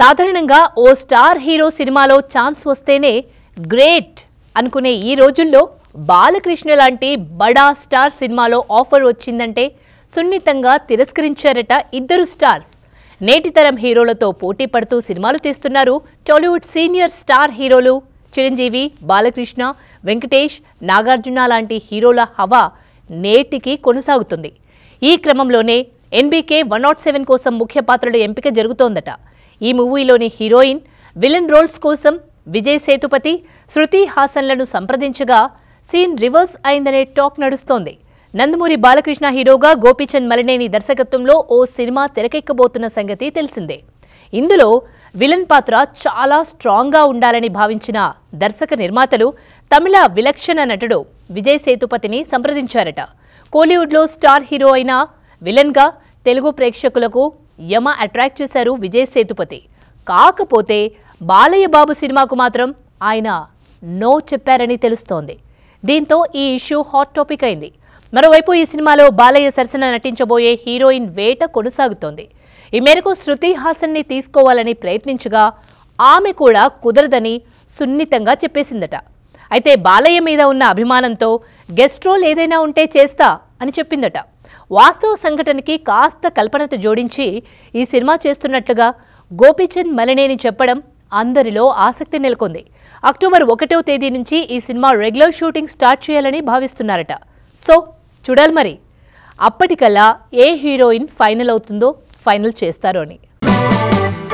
సాధారణంగా ఓ star hero సినిమాలో ఛాన్స్ వస్తేనే గ్రేట్ అనుకునే ఈ రోజుల్లో బాలకృష్ణ లాంటి బడా స్టార్ సినిమాలో ఆఫర్ వచ్చిందంటే సున్నితంగా తిరస్కరించారట ఇద్దరు స్టార్స్ నేటితరం హీరోలతో పోటీ పడుతూ సినిమాలు తీస్తున్నారు టాలీవుడ్ సీనియర్ స్టార్ హీరోలు చిరంజీవి బాలకృష్ణ వెంకటేష్ నాగార్జున లాంటి హీరోల హవా నేటికి కొనసాగుతుంది ఈ క్రమంలోనే ఎన్బీకే వన్ నాట్ సెవెన్ కోసం ముఖ్య పాత్రల ఎంపిక జరుగుతోందట ఈ మూవీలోని హీరోయిన్ విలన్ రోల్స్ కోసం విజయ్ సేతుపతి శృతి హాసన్లను సంప్రదించగా సీన్ రివర్స్ అయిందనే టాక్ నడుస్తోంది నందమూరి బాలకృష్ణ హీరోగా గోపీచంద్ మలినేని దర్శకత్వంలో ఓ సినిమా తెరకెక్కబోతున్న సంగతి తెలిసిందే ఇందులో విలన్ పాత్ర చాలా స్ట్రాంగ్గా ఉండాలని భావించిన దర్శక నిర్మాతలు తమిళ విలక్షణ నటుడు విజయ్ సేతుపతిని సంప్రదించారట కోలీవుడ్లో స్టార్ హీరో అయిన విలన్గా తెలుగు ప్రేక్షకులకు యమ అట్రాక్ట్ చేశారు విజయ్ సేతుపతి కాకపోతే బాలయ్య బాబు సినిమాకు మాత్రం ఆయన నో చెప్పారని తెలుస్తోంది దీంతో ఈ ఇష్యూ హాట్ టాపిక్ అయింది మరోవైపు ఈ సినిమాలో బాలయ్య సరసన నటించబోయే హీరోయిన్ వేట కొనసాగుతోంది ఈ మేరకు శృతి హాసన్ని తీసుకోవాలని ప్రయత్నించగా ఆమె కూడా కుదరదని సున్నితంగా చెప్పేసిందట అయితే బాలయ్య మీద ఉన్న అభిమానంతో గెస్ట్ రోల్ ఏదైనా ఉంటే చేస్తా అని చెప్పిందట వాస్తవ సంఘటనకి కాస్త కల్పనత జోడించి ఈ సినిమా చేస్తున్నట్లుగా గోపీచంద్ మలినేని చెప్పడం అందరిలో ఆసక్తి నెలకొంది అక్టోబర్ ఒకటో తేదీ నుంచి ఈ సినిమా రెగ్యులర్ షూటింగ్ స్టార్ట్ చేయాలని భావిస్తున్నారట సో చూడాలి మరి అప్పటికల్లా ఏ హీరోయిన్ ఫైనల్ అవుతుందో ఫైనల్ చేస్తారో అని